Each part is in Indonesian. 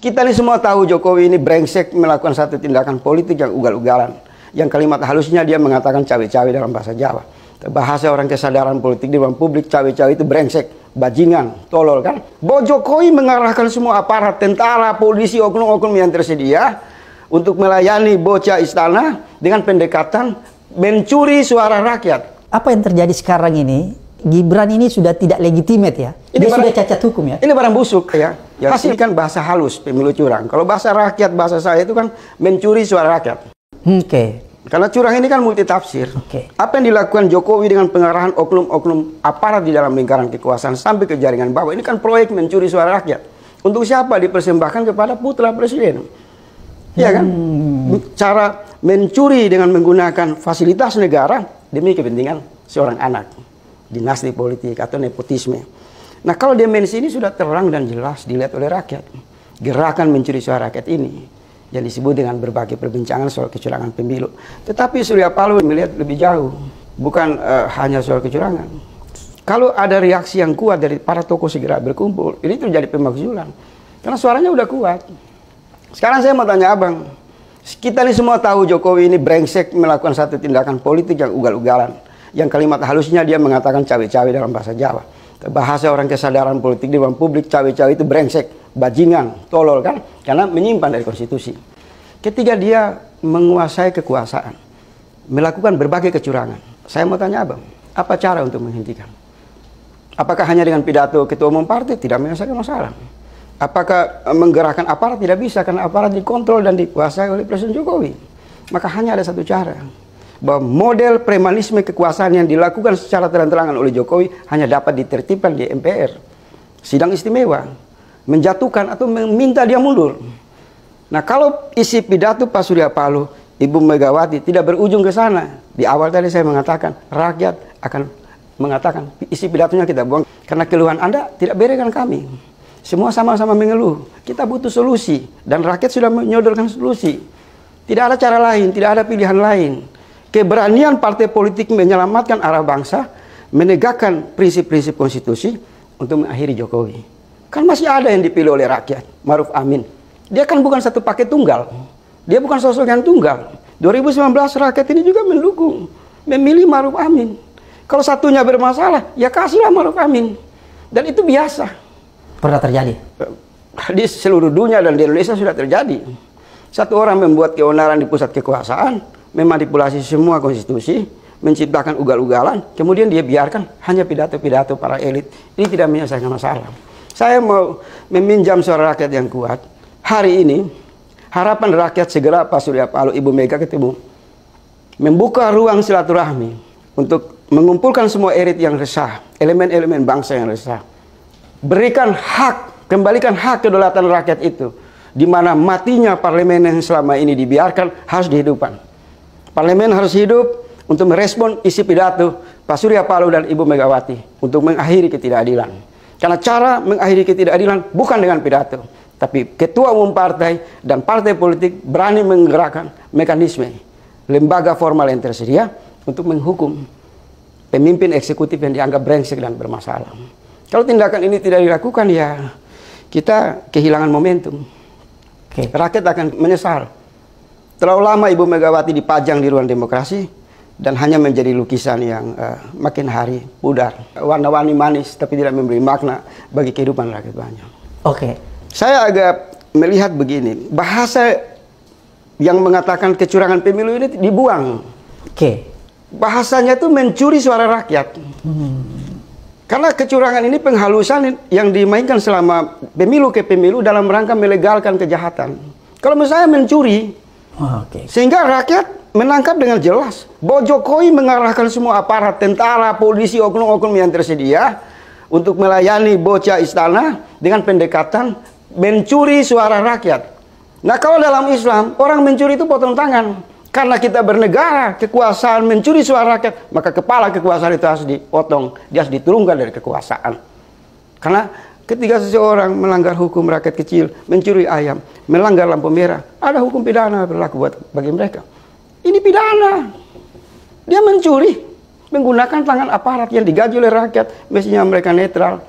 Kita ini semua tahu Jokowi ini brengsek melakukan satu tindakan politik yang ugal-ugalan. Yang kalimat halusnya dia mengatakan cawe-cawe dalam bahasa Jawa. Bahasa orang kesadaran politik di ruang publik, cawe-cawe itu brengsek, bajingan, tolol kan. Bahwa Jokowi mengarahkan semua aparat, tentara, polisi, oknum-oknum yang tersedia untuk melayani bocah istana dengan pendekatan mencuri suara rakyat. Apa yang terjadi sekarang ini Gibran ini sudah tidak legitimate ya. Ini barang, sudah cacat hukum ya. Ini barang busuk iya, ya. ya Hasil kan bahasa halus pemilu curang. Kalau bahasa rakyat bahasa saya itu kan mencuri suara rakyat. Oke. Okay. Karena curang ini kan multi tafsir. Okay. Apa yang dilakukan Jokowi dengan pengarahan oknum-oknum aparat di dalam lingkaran kekuasaan sampai ke jaringan bawah ini kan proyek mencuri suara rakyat. Untuk siapa dipersembahkan kepada putra presiden? Iya kan? hmm. kan? Cara mencuri dengan menggunakan fasilitas negara demi kepentingan seorang anak dinasti politik atau nepotisme. Nah kalau dimensi ini sudah terang dan jelas dilihat oleh rakyat. Gerakan mencuri suara rakyat ini yang disebut dengan berbagai perbincangan soal kecurangan pemilu. Tetapi Surya Paloh melihat lebih jauh, bukan uh, hanya soal kecurangan. Kalau ada reaksi yang kuat dari para tokoh segera berkumpul, ini terjadi pemakzulan. Karena suaranya udah kuat. Sekarang saya mau tanya abang, kita ini semua tahu Jokowi ini brengsek melakukan satu tindakan politik yang ugal-ugalan yang kalimat halusnya dia mengatakan cawe-cawe dalam bahasa Jawa. Bahasa orang kesadaran politik di ruang publik, cawe-cawe itu brengsek, bajingan, tolol kan? Karena menyimpan dari konstitusi. Ketika dia menguasai kekuasaan, melakukan berbagai kecurangan. Saya mau tanya abang, apa cara untuk menghentikan? Apakah hanya dengan pidato ketua umum partai tidak menyelesaikan masalah? Apakah eh, menggerakkan aparat tidak bisa karena aparat dikontrol dan dikuasai oleh Presiden Jokowi? Maka hanya ada satu cara, bahwa model premanisme kekuasaan yang dilakukan secara terang-terangan oleh Jokowi hanya dapat ditertibkan di MPR. Sidang istimewa, menjatuhkan atau meminta dia mundur. Nah kalau isi pidato Pak Surya Paloh, Ibu Megawati tidak berujung ke sana. Di awal tadi saya mengatakan, rakyat akan mengatakan isi pidatonya kita buang. Karena keluhan Anda tidak berikan kami. Semua sama-sama mengeluh. Kita butuh solusi. Dan rakyat sudah menyodorkan solusi. Tidak ada cara lain, tidak ada pilihan lain keberanian partai politik menyelamatkan arah bangsa, menegakkan prinsip-prinsip konstitusi untuk mengakhiri Jokowi. Kan masih ada yang dipilih oleh rakyat, Maruf Amin. Dia kan bukan satu paket tunggal. Dia bukan sosok yang tunggal. 2019 rakyat ini juga mendukung, memilih Maruf Amin. Kalau satunya bermasalah, ya kasihlah Maruf Amin. Dan itu biasa. Pernah terjadi? Eh, di seluruh dunia dan di Indonesia sudah terjadi. Satu orang membuat keonaran di pusat kekuasaan, memanipulasi semua konstitusi, menciptakan ugal-ugalan, kemudian dia biarkan hanya pidato-pidato para elit. Ini tidak menyelesaikan masalah. Saya mau meminjam suara rakyat yang kuat. Hari ini, harapan rakyat segera Pak Surya Paloh, Ibu Mega ketemu. Membuka ruang silaturahmi untuk mengumpulkan semua elit yang resah, elemen-elemen bangsa yang resah. Berikan hak, kembalikan hak kedaulatan rakyat itu. Di mana matinya parlemen yang selama ini dibiarkan harus dihidupkan. Parlemen harus hidup untuk merespon isi pidato Pak Surya Paloh dan Ibu Megawati untuk mengakhiri ketidakadilan. Karena cara mengakhiri ketidakadilan bukan dengan pidato, tapi ketua umum partai dan partai politik berani menggerakkan mekanisme lembaga formal yang tersedia untuk menghukum pemimpin eksekutif yang dianggap brengsek dan bermasalah. Kalau tindakan ini tidak dilakukan ya kita kehilangan momentum. Okay. Rakyat akan menyesal. Terlalu lama Ibu Megawati dipajang di ruang demokrasi dan hanya menjadi lukisan yang uh, makin hari pudar. Warna-warni manis tapi tidak memberi makna bagi kehidupan rakyat banyak. Oke. Okay. Saya agak melihat begini, bahasa yang mengatakan kecurangan pemilu ini dibuang. Oke. Okay. Bahasanya itu mencuri suara rakyat. Hmm. Karena kecurangan ini penghalusan yang dimainkan selama pemilu ke pemilu dalam rangka melegalkan kejahatan. Kalau misalnya mencuri, Oh, okay. Sehingga rakyat menangkap dengan jelas bahwa Jokowi mengarahkan semua aparat tentara, polisi, oknum-oknum yang tersedia untuk melayani bocah istana dengan pendekatan mencuri suara rakyat. Nah kalau dalam Islam orang mencuri itu potong tangan karena kita bernegara kekuasaan mencuri suara rakyat maka kepala kekuasaan itu harus dipotong dia harus diturunkan dari kekuasaan karena Ketika seseorang melanggar hukum rakyat kecil, mencuri ayam, melanggar lampu merah, ada hukum pidana berlaku buat bagi mereka. Ini pidana. Dia mencuri menggunakan tangan aparat yang digaji oleh rakyat, mestinya mereka netral,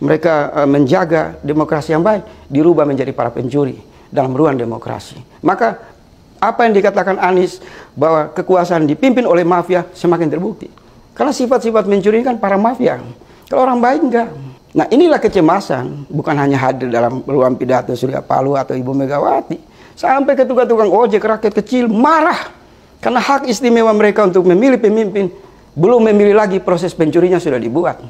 mereka eh, menjaga demokrasi yang baik, dirubah menjadi para pencuri dalam ruang demokrasi. Maka apa yang dikatakan Anies bahwa kekuasaan dipimpin oleh mafia semakin terbukti. Karena sifat-sifat mencuri kan para mafia. Kalau orang baik enggak. Nah inilah kecemasan, bukan hanya hadir dalam ruang pidato Surya Palu atau Ibu Megawati. Sampai ke tukang-tukang ojek rakyat kecil marah. Karena hak istimewa mereka untuk memilih pemimpin, belum memilih lagi proses pencurinya sudah dibuat.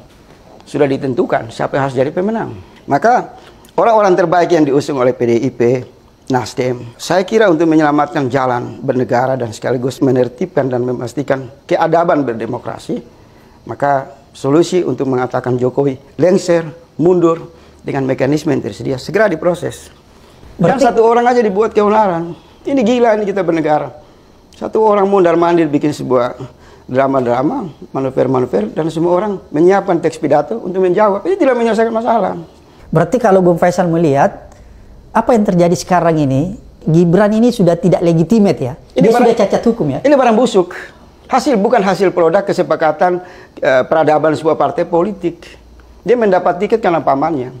Sudah ditentukan siapa yang harus jadi pemenang. Maka orang-orang terbaik yang diusung oleh PDIP, Nasdem, saya kira untuk menyelamatkan jalan bernegara dan sekaligus menertibkan dan memastikan keadaban berdemokrasi, maka solusi untuk mengatakan Jokowi lengser, mundur dengan mekanisme yang tersedia segera diproses. Berarti... Dan satu orang aja dibuat keonaran. Ini gila ini kita bernegara. Satu orang mundar mandir bikin sebuah drama-drama, manuver-manuver, dan semua orang menyiapkan teks pidato untuk menjawab. Ini tidak menyelesaikan masalah. Berarti kalau Bung Faisal melihat, apa yang terjadi sekarang ini, Gibran ini sudah tidak legitimate ya? Ini Dia barang, sudah cacat hukum ya? Ini barang busuk. Hasil bukan hasil produk kesepakatan e, peradaban sebuah partai politik. Dia mendapat tiket karena pamannya.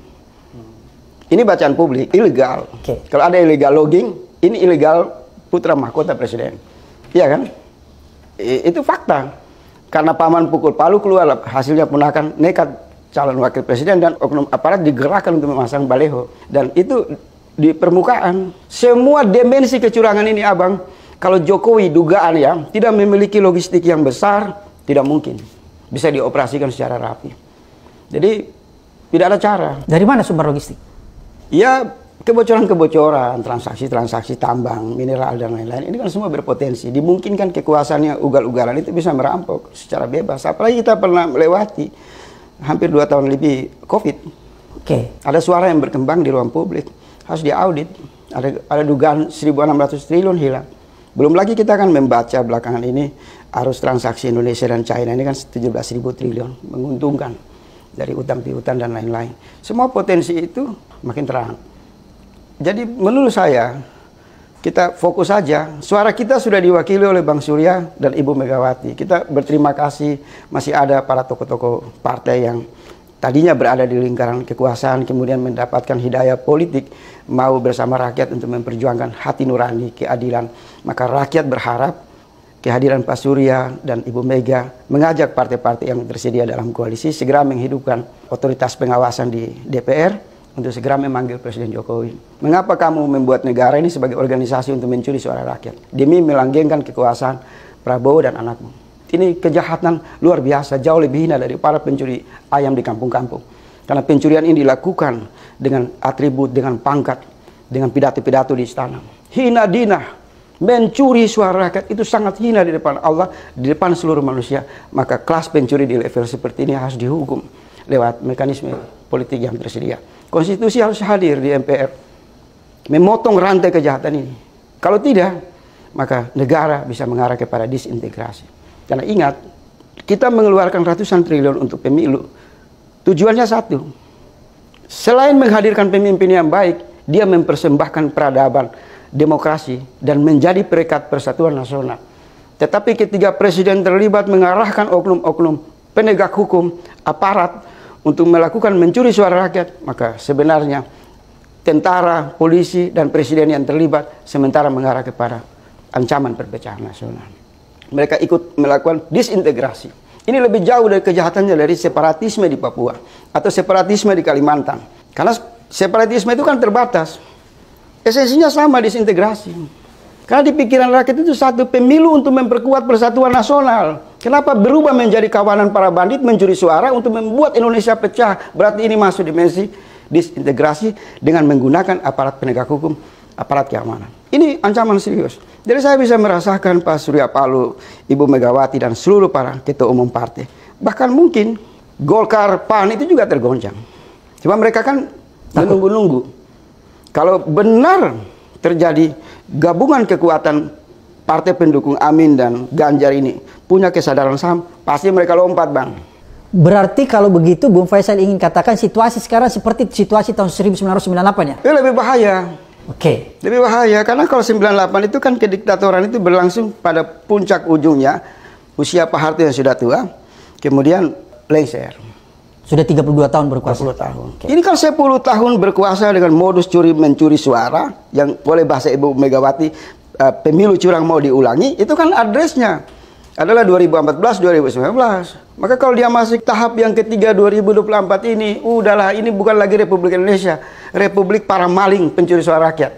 Ini bacaan publik, ilegal. Okay. Kalau ada ilegal logging, ini ilegal putra mahkota presiden. Iya kan? E, itu fakta. Karena paman pukul palu keluar, hasilnya pun akan nekat calon wakil presiden dan oknum aparat digerakkan untuk memasang baleho. Dan itu di permukaan. Semua dimensi kecurangan ini, abang, kalau Jokowi dugaan ya tidak memiliki logistik yang besar, tidak mungkin bisa dioperasikan secara rapi. Jadi tidak ada cara. Dari mana sumber logistik? Ya kebocoran-kebocoran, transaksi-transaksi tambang, mineral dan lain-lain. Ini kan semua berpotensi. Dimungkinkan kekuasaannya ugal-ugalan itu bisa merampok secara bebas. Apalagi kita pernah melewati hampir dua tahun lebih COVID. Oke. Okay. Ada suara yang berkembang di ruang publik harus diaudit. Ada ada dugaan 1.600 triliun hilang. Belum lagi kita akan membaca belakangan ini arus transaksi Indonesia dan China ini kan 17.000 triliun menguntungkan dari utang piutang dan lain-lain. Semua potensi itu makin terang. Jadi menurut saya kita fokus saja. Suara kita sudah diwakili oleh Bang Surya dan Ibu Megawati. Kita berterima kasih masih ada para tokoh-tokoh partai yang tadinya berada di lingkaran kekuasaan kemudian mendapatkan hidayah politik mau bersama rakyat untuk memperjuangkan hati nurani keadilan maka rakyat berharap kehadiran Pak Surya dan Ibu Mega mengajak partai-partai yang tersedia dalam koalisi segera menghidupkan otoritas pengawasan di DPR untuk segera memanggil Presiden Jokowi. Mengapa kamu membuat negara ini sebagai organisasi untuk mencuri suara rakyat demi melanggengkan kekuasaan Prabowo dan anakmu? Ini kejahatan luar biasa, jauh lebih hina dari para pencuri ayam di kampung-kampung. Karena pencurian ini dilakukan dengan atribut, dengan pangkat, dengan pidato-pidato di istana. Hina dina, mencuri suara rakyat itu sangat hina di depan Allah, di depan seluruh manusia. Maka kelas pencuri di level seperti ini harus dihukum lewat mekanisme politik yang tersedia. Konstitusi harus hadir di MPR, memotong rantai kejahatan ini. Kalau tidak, maka negara bisa mengarah kepada disintegrasi. Karena ingat, kita mengeluarkan ratusan triliun untuk pemilu. Tujuannya satu. Selain menghadirkan pemimpin yang baik, dia mempersembahkan peradaban demokrasi dan menjadi perekat persatuan nasional. Tetapi ketika presiden terlibat mengarahkan oknum-oknum penegak hukum, aparat untuk melakukan mencuri suara rakyat, maka sebenarnya tentara, polisi, dan presiden yang terlibat sementara mengarah kepada ancaman perpecahan nasional. Mereka ikut melakukan disintegrasi. Ini lebih jauh dari kejahatannya dari separatisme di Papua atau separatisme di Kalimantan. Karena separatisme itu kan terbatas. Esensinya sama disintegrasi. Karena di pikiran rakyat itu satu pemilu untuk memperkuat persatuan nasional. Kenapa berubah menjadi kawanan para bandit mencuri suara untuk membuat Indonesia pecah? Berarti ini masuk dimensi disintegrasi dengan menggunakan aparat penegak hukum, aparat keamanan. Ini ancaman serius. Jadi saya bisa merasakan Pak Surya Paloh, Ibu Megawati dan seluruh para ketua umum partai. Bahkan mungkin Golkar, PAN itu juga tergoncang. Cuma mereka kan menunggu-nunggu. Kalau benar terjadi gabungan kekuatan partai pendukung Amin dan Ganjar ini punya kesadaran saham, pasti mereka lompat, Bang. Berarti kalau begitu Bung Faisal ingin katakan situasi sekarang seperti situasi tahun 1998 ya? Ini lebih bahaya. Oke. Okay. Lebih bahaya karena kalau 98 itu kan kediktatoran itu berlangsung pada puncak ujungnya usia Pak Harto yang sudah tua, kemudian lengser. Sudah 32 tahun berkuasa. 30 tahun. Okay. Ini kalau 10 tahun berkuasa dengan modus curi mencuri suara yang boleh bahasa Ibu Megawati uh, pemilu curang mau diulangi, itu kan adresnya adalah 2014-2019. Maka kalau dia masih tahap yang ketiga 2024 ini, udahlah ini bukan lagi Republik Indonesia, Republik para maling pencuri suara rakyat.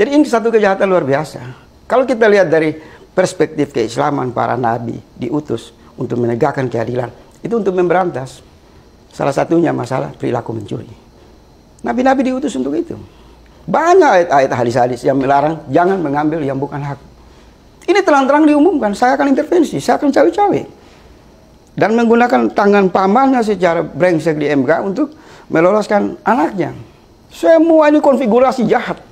Jadi ini satu kejahatan luar biasa. Kalau kita lihat dari perspektif keislaman para nabi diutus untuk menegakkan keadilan, itu untuk memberantas salah satunya masalah perilaku mencuri. Nabi-nabi diutus untuk itu. Banyak ayat-ayat hadis-hadis yang melarang jangan mengambil yang bukan hak. Ini terang-terang diumumkan, saya akan intervensi, saya akan cawe-cawe. Dan menggunakan tangan pamannya secara brengsek di MK untuk meloloskan anaknya. Semua ini konfigurasi jahat.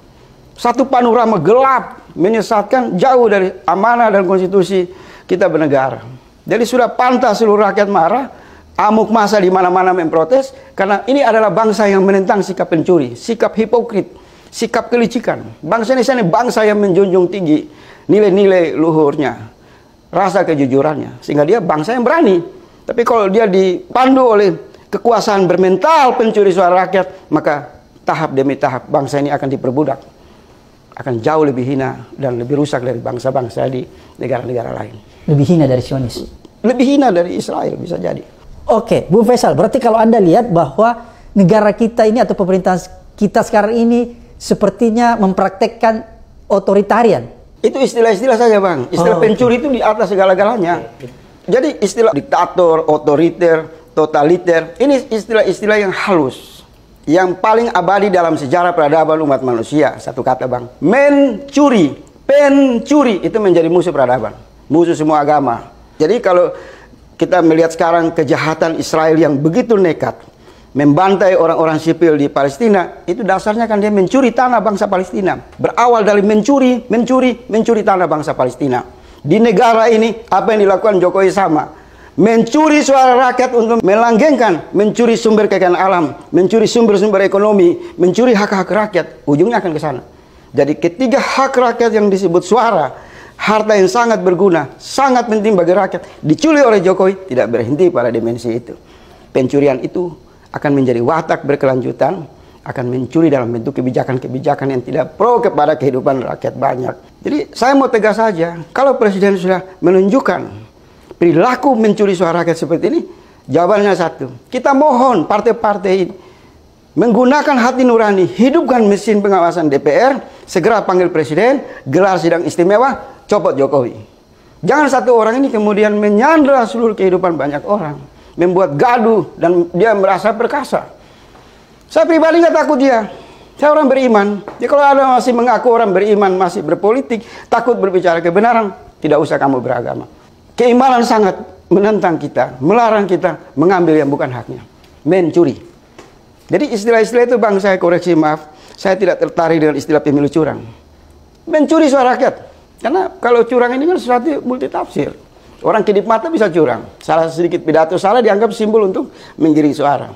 Satu panorama gelap menyesatkan jauh dari amanah dan konstitusi kita bernegara. Jadi sudah pantas seluruh rakyat marah, amuk masa di mana-mana memprotes karena ini adalah bangsa yang menentang sikap pencuri, sikap hipokrit, sikap kelicikan. Bangsa ini bangsa yang menjunjung tinggi nilai-nilai luhurnya, rasa kejujurannya, sehingga dia bangsa yang berani. Tapi kalau dia dipandu oleh kekuasaan bermental pencuri suara rakyat, maka tahap demi tahap bangsa ini akan diperbudak. Akan jauh lebih hina dan lebih rusak dari bangsa-bangsa di negara-negara lain. Lebih hina dari Sionis? Lebih hina dari Israel bisa jadi. Oke, Bung Faisal, berarti kalau Anda lihat bahwa negara kita ini atau pemerintahan kita sekarang ini sepertinya mempraktekkan otoritarian itu istilah-istilah saja, Bang. Istilah oh, pencuri okay. itu di atas segala-galanya. Jadi istilah diktator, otoriter, totaliter, ini istilah-istilah yang halus. Yang paling abadi dalam sejarah peradaban umat manusia. Satu kata, Bang. Mencuri, pencuri itu menjadi musuh peradaban. Musuh semua agama. Jadi kalau kita melihat sekarang kejahatan Israel yang begitu nekat, membantai orang-orang sipil di Palestina, itu dasarnya kan dia mencuri tanah bangsa Palestina. Berawal dari mencuri, mencuri, mencuri tanah bangsa Palestina. Di negara ini, apa yang dilakukan Jokowi sama. Mencuri suara rakyat untuk melanggengkan, mencuri sumber kekayaan alam, mencuri sumber-sumber ekonomi, mencuri hak-hak rakyat. Ujungnya akan ke sana. Jadi ketiga hak rakyat yang disebut suara, harta yang sangat berguna, sangat penting bagi rakyat, dicuri oleh Jokowi, tidak berhenti pada dimensi itu. Pencurian itu akan menjadi watak berkelanjutan, akan mencuri dalam bentuk kebijakan-kebijakan yang tidak pro kepada kehidupan rakyat banyak. Jadi saya mau tegas saja, kalau presiden sudah menunjukkan perilaku mencuri suara rakyat seperti ini, jawabannya satu. Kita mohon partai-partai ini menggunakan hati nurani, hidupkan mesin pengawasan DPR, segera panggil presiden, gelar sidang istimewa, copot Jokowi. Jangan satu orang ini kemudian menyandra seluruh kehidupan banyak orang membuat gaduh dan dia merasa perkasa. Saya pribadi nggak takut dia. Saya orang beriman. Jadi ya, kalau ada masih mengaku orang beriman, masih berpolitik, takut berbicara kebenaran, tidak usah kamu beragama. Keimanan sangat menentang kita, melarang kita mengambil yang bukan haknya. Mencuri. Jadi istilah-istilah itu bang saya koreksi maaf, saya tidak tertarik dengan istilah pemilu curang. Mencuri suara rakyat. Karena kalau curang ini kan sesuatu multitafsir. Orang kedip mata bisa curang. Salah sedikit pidato salah dianggap simbol untuk menggiring suara.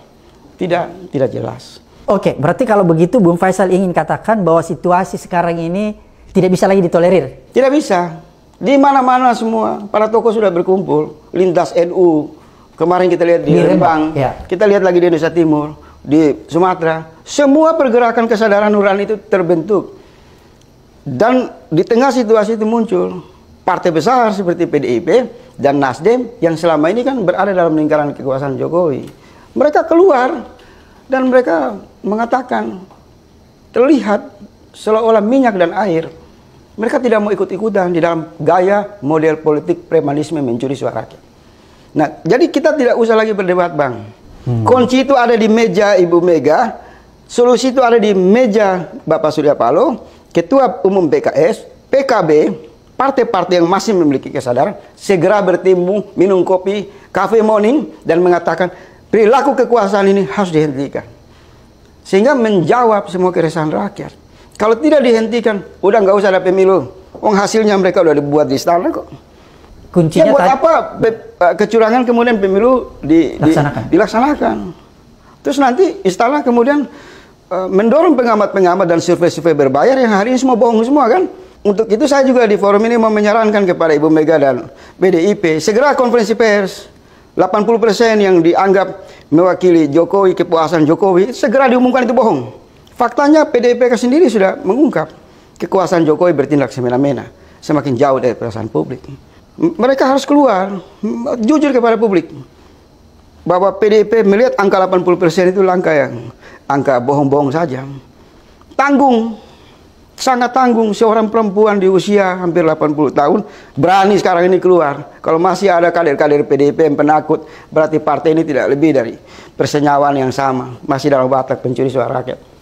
Tidak, tidak jelas. Oke, okay, berarti kalau begitu Bung Faisal ingin katakan bahwa situasi sekarang ini tidak bisa lagi ditolerir. Tidak bisa. Di mana-mana semua para tokoh sudah berkumpul lintas NU. Kemarin kita lihat di, di Rembang, ya. kita lihat lagi di Indonesia Timur, di Sumatera. Semua pergerakan kesadaran nurani itu terbentuk. Dan di tengah situasi itu muncul partai besar seperti PDIP dan Nasdem yang selama ini kan berada dalam lingkaran kekuasaan Jokowi. Mereka keluar dan mereka mengatakan terlihat seolah-olah minyak dan air. Mereka tidak mau ikut-ikutan di dalam gaya model politik premanisme mencuri suara rakyat. Nah, jadi kita tidak usah lagi berdebat, Bang. Hmm. Kunci itu ada di meja Ibu Mega, solusi itu ada di meja Bapak Surya Paloh, Ketua Umum PKS, PKB, partai-partai yang masih memiliki kesadaran segera bertemu, minum kopi, cafe morning dan mengatakan perilaku kekuasaan ini harus dihentikan. Sehingga menjawab semua keresahan rakyat. Kalau tidak dihentikan, udah nggak usah ada pemilu. Uang hasilnya mereka udah dibuat di istana kok. Kuncinya ya buat apa eh, kecurangan kemudian pemilu di, dilaksanakan. dilaksanakan. Terus nanti istana kemudian eh, mendorong pengamat-pengamat dan survei-survei berbayar yang hari ini semua bohong semua kan? Untuk itu saya juga di forum ini menyarankan kepada Ibu Mega dan PDIP segera konferensi pers 80% yang dianggap mewakili Jokowi, kepuasan Jokowi, segera diumumkan itu bohong. Faktanya PDIP sendiri sudah mengungkap kekuasaan Jokowi bertindak semena-mena, semakin jauh dari perasaan publik. Mereka harus keluar, jujur kepada publik. Bahwa PDIP melihat angka 80% itu langkah yang angka bohong-bohong saja. Tanggung sangat tanggung seorang perempuan di usia hampir 80 tahun berani sekarang ini keluar. Kalau masih ada kader-kader PDIP yang penakut, berarti partai ini tidak lebih dari persenyawaan yang sama, masih dalam watak pencuri suara rakyat.